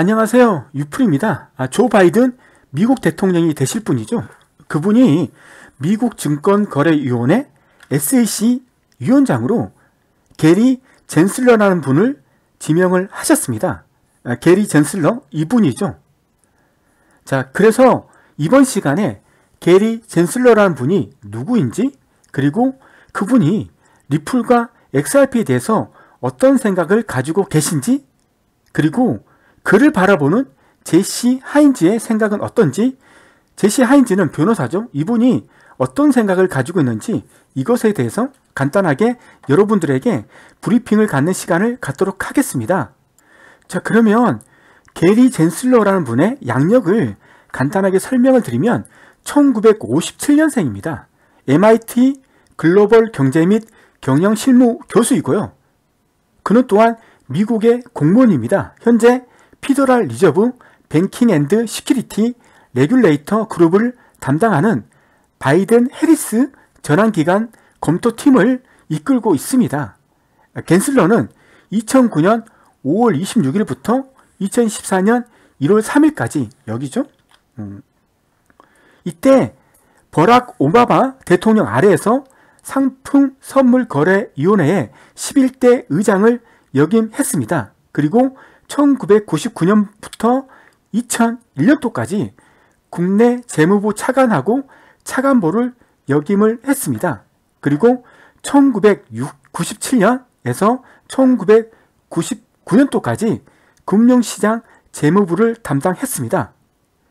안녕하세요. 유플입니다. 아, 조 바이든 미국 대통령이 되실 분이죠. 그분이 미국 증권거래위원회 SEC 위원장으로 게리 젠슬러라는 분을 지명을 하셨습니다. 아, 게리 젠슬러 이분이죠. 자, 그래서 이번 시간에 게리 젠슬러라는 분이 누구인지 그리고 그분이 리플과 XRP에 대해서 어떤 생각을 가지고 계신지 그리고 그를 바라보는 제시 하인즈의 생각은 어떤지 제시 하인즈는 변호사죠. 이분이 어떤 생각을 가지고 있는지 이것에 대해서 간단하게 여러분들에게 브리핑을 갖는 시간을 갖도록 하겠습니다. 자 그러면 게리 젠슬러라는 분의 양력을 간단하게 설명을 드리면 1957년생입니다. MIT 글로벌 경제 및 경영 실무 교수이고요. 그는 또한 미국의 공무원입니다. 현재 피더럴 리저브 뱅킹 앤드 시큐리티 레귤레이터 그룹을 담당하는 바이든 해리스 전환기간 검토팀을 이끌고 있습니다. 갠슬러는 2009년 5월 26일부터 2014년 1월 3일까지 여기죠. 음. 이때 버락 오바마 대통령 아래에서 상품 선물 거래 위원회의 11대 의장을 역임했습니다. 그리고 1999년부터 2001년도까지 국내 재무부 차관하고 차관보를 역임을 했습니다. 그리고 1997년에서 1999년도까지 금융시장 재무부를 담당했습니다.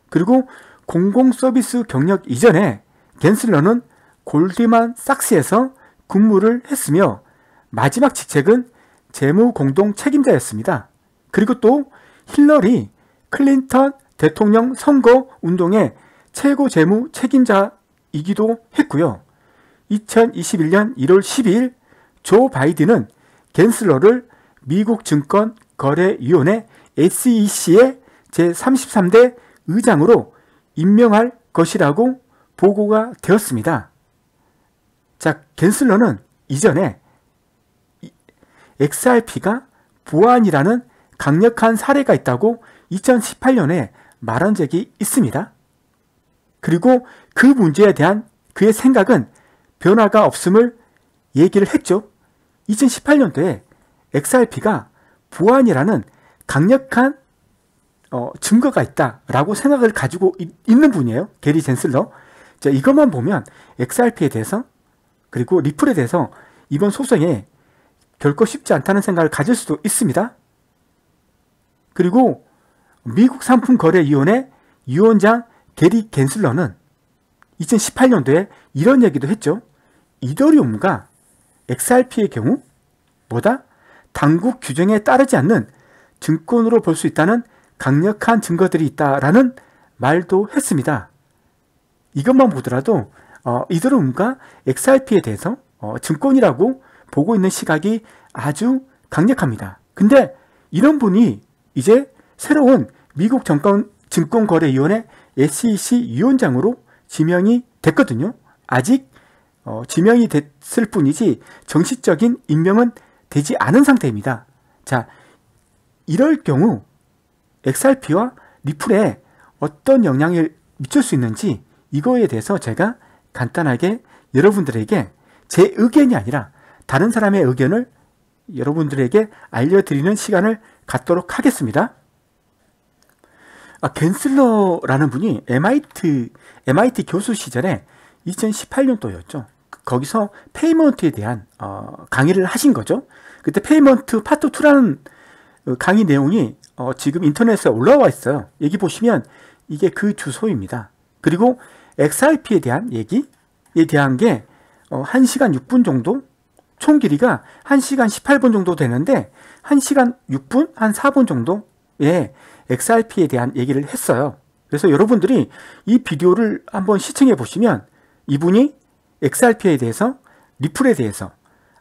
그리고 공공서비스 경력 이전에 겐슬러는 골드만 삭스에서 근무를 했으며 마지막 직책은 재무공동 책임자였습니다. 그리고 또 힐러리 클린턴 대통령 선거 운동의 최고 재무 책임자이기도 했고요. 2021년 1월 12일 조 바이든은 겐슬러를 미국 증권 거래위원회 SEC의 제33대 의장으로 임명할 것이라고 보고가 되었습니다. 자, 겐슬러는 이전에 XRP가 보안이라는 강력한 사례가 있다고 2018년에 말한 적이 있습니다. 그리고 그 문제에 대한 그의 생각은 변화가 없음을 얘기를 했죠. 2018년도에 XRP가 보안이라는 강력한 어, 증거가 있다라고 생각을 가지고 있, 는 분이에요. 게리 젠슬러. 자, 이것만 보면 XRP에 대해서 그리고 리플에 대해서 이번 소송에 결코 쉽지 않다는 생각을 가질 수도 있습니다. 그리고 미국 상품거래위원회 위원장 게리 갠슬러는 2018년도에 이런 얘기도 했죠. 이더리움과 XRP의 경우 뭐다? 당국 규정에 따르지 않는 증권으로 볼 수 있다는 강력한 증거들이 있다라는 말도 했습니다. 이것만 보더라도 어, 이더리움과 XRP에 대해서 어, 증권이라고 보고 있는 시각이 아주 강력합니다. 근데 이런 분이 이제 새로운 미국 정권 증권거래위원회 SEC 위원장으로 지명이 됐거든요. 아직 어, 지명이 됐을 뿐이지 정식적인 임명은 되지 않은 상태입니다. 자, 이럴 경우 XRP와 리플에 어떤 영향을 미칠 수 있는지 이거에 대해서 제가 간단하게 여러분들에게 제 의견이 아니라 다른 사람의 의견을 여러분들에게 알려드리는 시간을 갖도록 하겠습니다. 아, 겐슬러라는 분이 MIT, MIT 교수 시절에 2018년도였죠. 거기서 페이먼트에 대한 어, 강의를 하신 거죠. 그때 페이먼트 파트 2라는 어, 강의 내용이 어, 지금 인터넷에 올라와 있어요. 여기 보시면 이게 그 주소입니다. 그리고 XRP에 대한 얘기에 대한 게 어, 1시간 6분 정도 총 길이가 1시간 18분 정도 되는데 1시간 6분, 한 4분 정도의 XRP에 대한 얘기를 했어요. 그래서 여러분들이 이 비디오를 한번 시청해 보시면 이분이 XRP에 대해서, 리플에 대해서,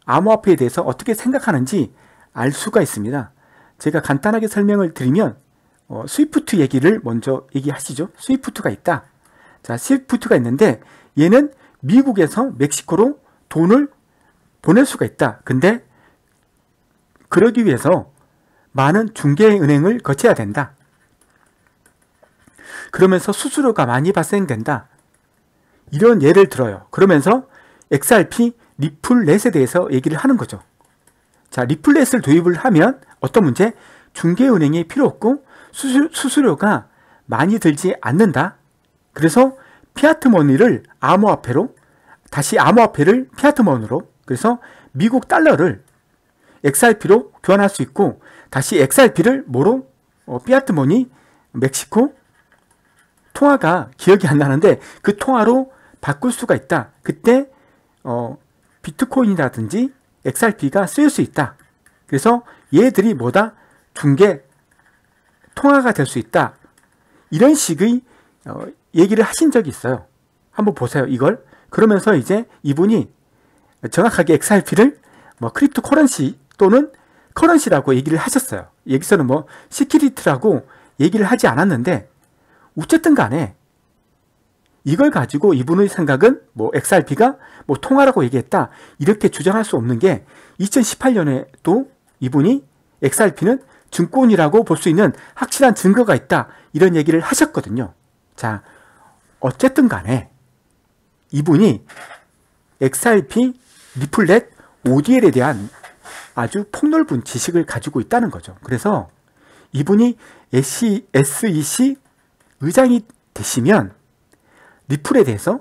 암호화폐에 대해서 어떻게 생각하는지 알 수가 있습니다. 제가 간단하게 설명을 드리면 어, 스위프트 얘기를 먼저 얘기하시죠. 스위프트가 있다. 자, 스위프트가 있는데 얘는 미국에서 멕시코로 돈을 보낼 수가 있다. 근데 그러기 위해서 많은 중개은행을 거쳐야 된다. 그러면서 수수료가 많이 발생된다. 이런 예를 들어요. 그러면서 XRP 리플렛에 대해서 얘기를 하는 거죠. 자, 리플렛을 도입을 하면 어떤 문제? 중개은행이 필요 없고 수수, 료가 많이 들지 않는다. 그래서 피아트머니를 암호화폐로 다시 암호화폐를 피아트머니로 그래서 미국 달러를 XRP로 교환할 수 있고 다시 XRP를 뭐로? 어, 피아트머니, 멕시코 통화가 기억이 안 나는데 그 통화로 바꿀 수가 있다. 그때 어, 비트코인이라든지 XRP가 쓰일 수 있다. 그래서 얘들이 뭐다? 중개 통화가 될 수 있다. 이런 식의 어, 얘기를 하신 적이 있어요. 한번 보세요. 이걸. 그러면서 이제 이분이 정확하게 XRP를 뭐 크립토 커런시 또는 커런시라고 얘기를 하셨어요. 여기서는 뭐 시큐리티라고 얘기를 하지 않았는데 어쨌든 간에 이걸 가지고 이분의 생각은 뭐 XRP가 뭐 통화라고 얘기했다 이렇게 주장할 수 없는 게 2018년에도 이분이 XRP는 증권이라고 볼 수 있는 확실한 증거가 있다 이런 얘기를 하셨거든요. 자 어쨌든 간에 이분이 XRP 리플렛 ODL에 대한 아주 폭넓은 지식을 가지고 있다는 거죠. 그래서 이분이 SEC e 의장이 되시면 리플에 대해서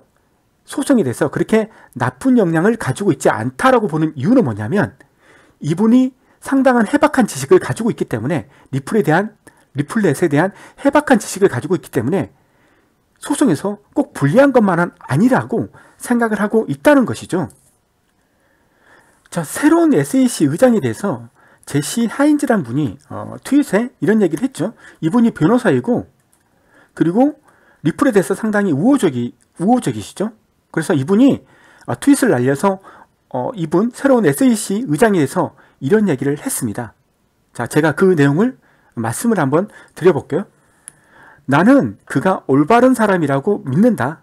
소송에 대해서 그렇게 나쁜 영향을 가지고 있지 않다라고 보는 이유는 뭐냐면 이분이 상당한 해박한 지식을 가지고 있기 때문에 리플에 대한 리플렛에 대한 해박한 지식을 가지고 있기 때문에 소송에서 꼭 불리한 것만은 아니라고 생각을 하고 있다는 것이죠. 자, 새로운 SEC 의장에대해서 제시 하인즈란 분이 어, 트윗에 이런 얘기를 했죠. 이분이 변호사이고 그리고 리플에 대해서 상당히 우호적이 우호적이시죠. 그래서 이분이 어, 아, 트윗을 날려서 어, 이분 새로운 SEC 의장에대해서 이런 얘기를 했습니다. 자, 제가 그 내용을 말씀을 한번 드려볼게요. 나는 그가 올바른 사람이라고 믿는다.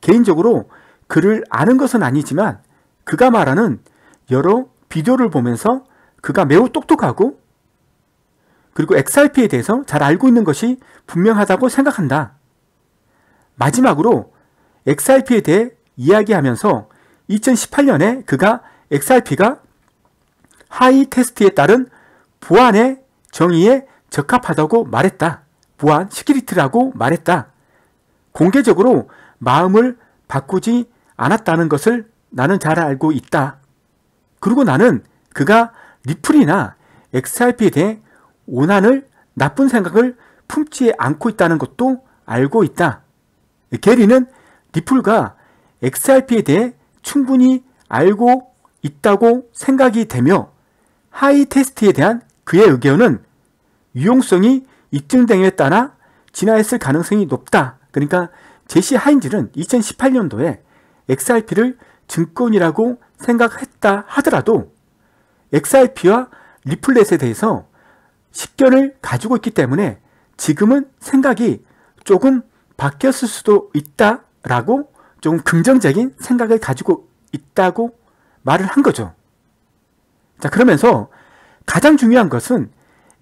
개인적으로 그를 아는 것은 아니지만 그가 말하는 여러 비디오를 보면서 그가 매우 똑똑하고 그리고 XRP에 대해서 잘 알고 있는 것이 분명하다고 생각한다. 마지막으로 XRP에 대해 이야기하면서 2018년에 그가 XRP가 하이 테스트에 따른 보안의 정의에 적합하다고 말했다. 보안 시큐리티라고 말했다. 공개적으로 마음을 바꾸지 않았다는 것을 나는 잘 알고 있다. 그리고 나는 그가 리플이나 XRP에 대해 오난을 나쁜 생각을 품지 않고 있다는 것도 알고 있다. 게리는 리플과 XRP에 대해 충분히 알고 있다고 생각이 되며 하이 테스트에 대한 그의 의견은 유용성이 입증됨에 따라 진화했을 가능성이 높다. 그러니까 제시 하인질은 2018년도에 XRP를 증권이라고 생각했다 하더라도 XRP와 리플렛에 대해서 식견을 가지고 있기 때문에 지금은 생각이 조금 바뀌었을 수도 있다라고 조금 긍정적인 생각을 가지고 있다고 말을 한 거죠. 자, 그러면서 가장 중요한 것은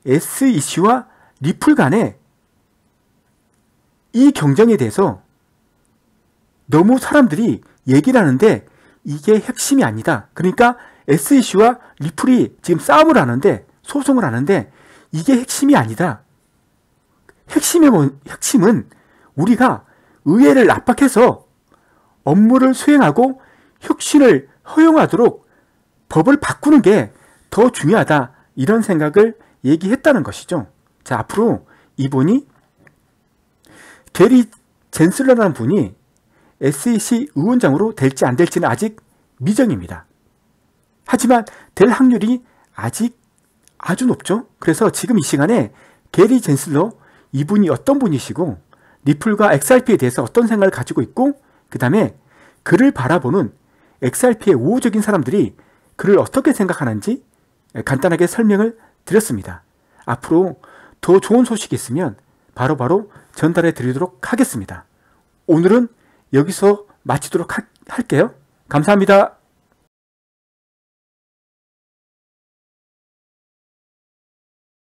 SEC와 리플 간의 이 경쟁에 대해서 너무 사람들이 얘기를 하는데 이게 핵심이 아니다. 그러니까 SEC와 리플이 지금 싸움을 하는데 소송을 하는데 이게 핵심이 아니다. 핵심의 뭐, 핵심은 우리가 의회를 압박해서 업무를 수행하고 혁신을 허용하도록 법을 바꾸는 게 더 중요하다 이런 생각을 얘기했다는 것이죠. 자 앞으로 이분이 게리 젠슬러라는 분이 SEC 의원장으로 될지 안 될지는 아직 미정입니다. 하지만 될 확률이 아직 아주 높죠. 그래서 지금 이 시간에 게리 젠슬러 이분이 어떤 분이시고 리플과 XRP에 대해서 어떤 생각을 가지고 있고 그 다음에 그를 바라보는 XRP의 우호적인 사람들이 그를 어떻게 생각하는지 간단하게 설명을 드렸습니다. 앞으로 더 좋은 소식이 있으면 바로바로 바로 전달해 드리도록 하겠습니다. 오늘은 여기서 마치도록 할게요. 감사합니다.